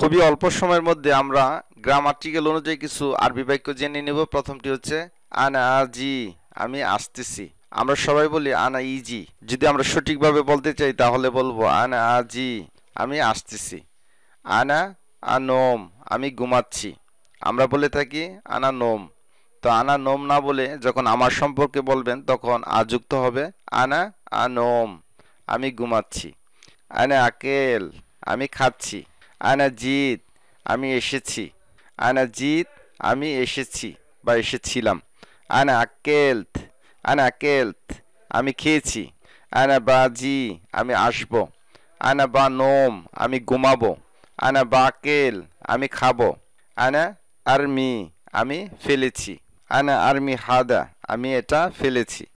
খুবই অল্প সময়ের মধ্যে আমরা গ্রামার্টিক্যাল অনুযায়ী কিছু আরবি বাক্য জেনে নেব প্রথমটি হচ্ছে আনা জি আমি আসতেছি আমরা সবাই বলি আনা ইজি যদি আমরা সঠিকভাবে বলতে চাই তাহলে বলবো আনা আজি আমি আসতেছি আনা আনোম আমি ঘুমাচ্ছি আমরা বলে থাকি আনা নোম তো আনা নোম না বলে যখন আমার সম্পর্কে বলবেন তখন আযুক্ত হবে আনা আনোম আমি ঘুমাচ্ছি আনা আকেল আমি খাচ্ছি আনাজিত আমি এসেছি আনাজিত আমি এসেছি বা এসেছিলাম আনা আকেলথ আনা আকেলথ আমি খেয়েছি আনা বাজি আমি আসব আনা বা নোম আমি ঘুমাবো আনা বাকেল আমি খাবো আনা আর্মি আমি ফেলেছি আনা আর্মি হাদা আমি এটা ফেলেছি